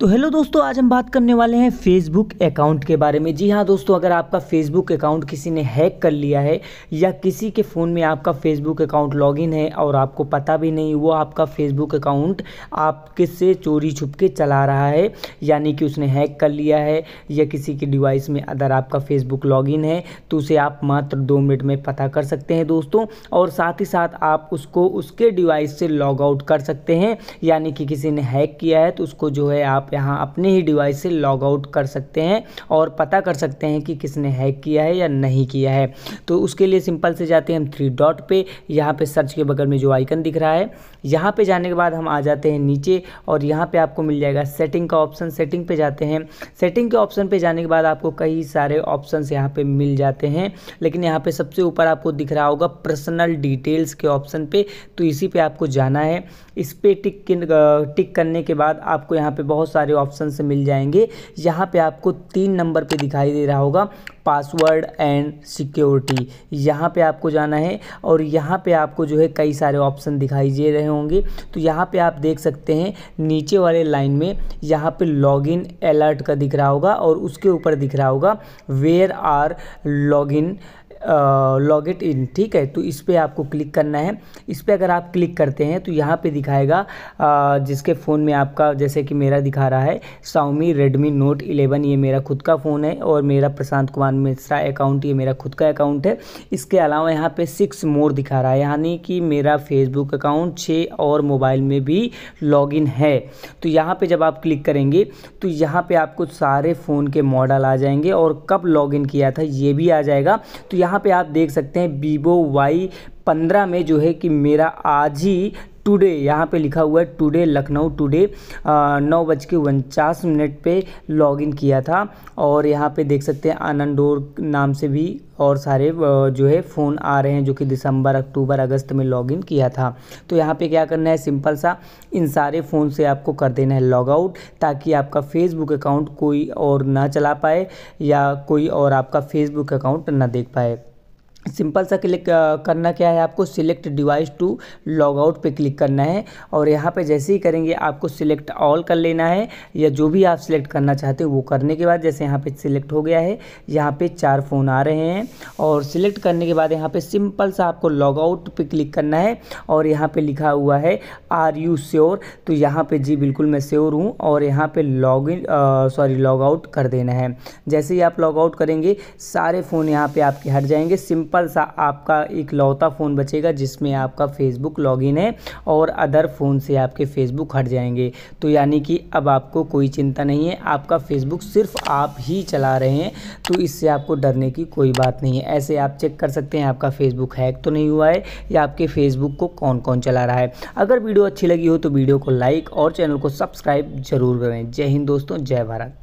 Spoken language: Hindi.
तो हेलो दोस्तों आज हम बात करने वाले हैं फेसबुक अकाउंट के बारे में जी हाँ दोस्तों अगर आपका फेसबुक अकाउंट किसी ने हैक कर लिया है या किसी के फ़ोन में आपका फेसबुक अकाउंट लॉगिन है और आपको पता भी नहीं वो आपका फेसबुक अकाउंट आपके से चोरी छुप के चला रहा है यानी कि उसने हैक कर लिया है या किसी के डिवाइस में अगर आपका फेसबुक लॉगिन है तो उसे आप मात्र दो मिनट में पता कर सकते हैं दोस्तों और साथ ही साथ आप उसको उसके डिवाइस से लॉग आउट कर सकते हैं यानी कि किसी ने हैक किया है तो उसको जो है आप यहाँ अपने ही डिवाइस से लॉग आउट कर सकते हैं और पता कर सकते हैं कि किसने हैक किया है या नहीं किया है तो उसके लिए सिंपल से जाते हैं हम थ्री डॉट पे यहाँ पे सर्च के बगल में जो आइकन दिख रहा है यहाँ पे जाने के बाद हम आ जाते हैं नीचे और यहाँ पे आपको मिल जाएगा सेटिंग का ऑप्शन सेटिंग पे जाते हैं सेटिंग के ऑप्शन पे जाने के बाद आपको कई सारे ऑप्शन यहाँ पे मिल जाते हैं लेकिन यहाँ पे सबसे ऊपर आपको दिख रहा होगा पर्सनल डिटेल्स के ऑप्शन पे तो इसी पे आपको जाना है इस पर टिक टिक करने के बाद आपको यहाँ पे बहुत सारे सारे ऑप्शन से मिल जाएंगे यहाँ पे आपको तीन नंबर पे दिखाई दे रहा होगा पासवर्ड एंड सिक्योरिटी यहाँ पे आपको जाना है और यहाँ पे आपको जो है कई सारे ऑप्शन दिखाई दे रहे होंगे तो यहाँ पे आप देख सकते हैं नीचे वाले लाइन में यहाँ पे लॉगिन अलर्ट का दिख रहा होगा और उसके ऊपर दिख रहा होगा where are login log it in ठीक है तो इस पर आपको क्लिक करना है इस पर अगर आप क्लिक करते हैं तो यहाँ पे दिखाएगा uh, जिसके फ़ोन में आपका जैसे कि मेरा दिखा रहा है साउमी रेडमी नोट 11 ये मेरा खुद का फ़ोन है और मेरा प्रशांत कुमार मान मिश्रा अकाउंट ये मेरा खुद का अकाउंट है इसके अलावा यहाँ पे सिक्स मोर दिखा रहा है यानी कि मेरा फेसबुक अकाउंट छः और मोबाइल में भी लॉगिन है तो यहाँ पे जब आप क्लिक करेंगे तो यहाँ पे आपको सारे फ़ोन के मॉडल आ जाएंगे और कब लॉगिन किया था ये भी आ जाएगा तो यहाँ पर आप देख सकते हैं वीवो वाई पंद्रह में जो है कि मेरा आज ही टुडे यहाँ पे लिखा हुआ है टुडे लखनऊ टुडे नौ बज के उनचास मिनट पर लॉगिन किया था और यहाँ पे देख सकते हैं आनंदोर नाम से भी और सारे जो है फ़ोन आ रहे हैं जो कि दिसंबर अक्टूबर अगस्त में लॉगिन किया था तो यहाँ पे क्या करना है सिंपल सा इन सारे फ़ोन से आपको कर देना है लॉग आउट ताकि आपका फेसबुक अकाउंट कोई और ना चला पाए या कोई और आपका फेसबुक अकाउंट ना देख पाए सिंपल सा क्लिक करना क्या है आपको select device to log out पे क्लिक करना है और यहाँ पे जैसे ही करेंगे आपको सिलेक्ट ऑल कर लेना है या जो भी आप सिलेक्ट करना चाहते हो वो करने के बाद जैसे यहाँ पे सिलेक्ट हो गया है यहाँ पे चार फ़ोन आ रहे हैं और सिलेक्ट करने के बाद यहाँ पे सिंपल सा आपको लॉग आउट पर क्लिक करना है और यहाँ पर लिखा हुआ है आर यू श्योर तो यहाँ पर जी बिल्कुल मैं श्योर हूँ और यहाँ पर log in sorry log out कर देना है जैसे ही आप लॉग आउट करेंगे सारे फ़ोन यहाँ पर आपके हट जाएंगे सिंपल सिंपल सा आपका एक लौता फ़ोन बचेगा जिसमें आपका फेसबुक लॉगिन है और अदर फ़ोन से आपके फेसबुक हट जाएंगे तो यानी कि अब आपको कोई चिंता नहीं है आपका फेसबुक सिर्फ आप ही चला रहे हैं तो इससे आपको डरने की कोई बात नहीं है ऐसे आप चेक कर सकते हैं आपका फेसबुक हैक तो नहीं हुआ है या आपके फेसबुक को कौन कौन चला रहा है अगर वीडियो अच्छी लगी हो तो वीडियो को लाइक और चैनल को सब्सक्राइब जरूर करें जय हिंद दोस्तों जय भारत